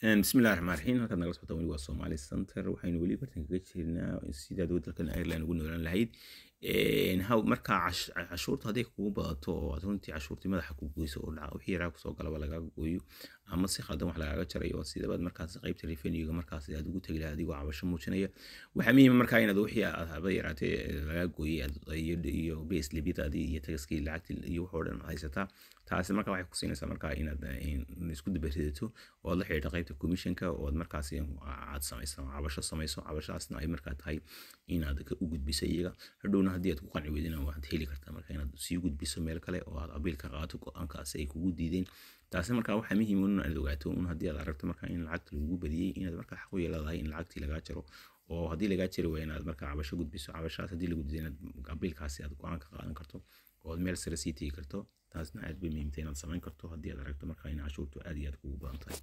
bismillahi raxmaan raxiim halkaad nagala socotaan weli waa somali center waxaynu weli bartan kaga jirnaa sidaad waddankan ireland ugu noolaan lahayd markaa cashuurta hadday kugu badato oo runtii cashuurtii madaxa ku goyso oo dhaca wixii yaraa kusoo galaba lagaaga gooyo ama si khaldan wax lagaaga jarayo sidabaad markaas qaybta revenuega markaas aad ugu tagi adigoo cabasho muujinaya waxaa muhiima ah markaa inaad wixii haba yaraatee lagaa gooyay iyo base libyadaadii iyo tagaskii lacagtii iyo wax dhan haysataa taasi markaa waxay ku markaa inaad eh, isku dabaridato oo aad la xidhiidha qaybta commissionka oo aad eh, aad samaysa cabasho samayso cabashaasna ay markaa tahay inaad ka u gudbiso iyaga hadhowna aduna haddii aad ku qanci weydina waxaad heli kartaa marka inaad sii gudbiso meel kale oo aad abiil ka qaato go-aankaasi ay kugu diideen taasi marka waxaa muhiim un ah aad ogaato un haddii aad aragto marka in lacagta lagugu badiyey inaad marka xaq u yeeladahay in lacagtii lagaa jaro oo haddii lagaa jari waaya inaad marka cabasho gudbiso cabashaas haddii la gudbiyo inaad abiilkaasi aad go-aan ka qaadan karto oo aad meel sare sii tegi karto taasna aad bay muhiimtahay inaad samayn karto haddii aad aragto marka in cashuurtu aad iyo aad kugu badan tahay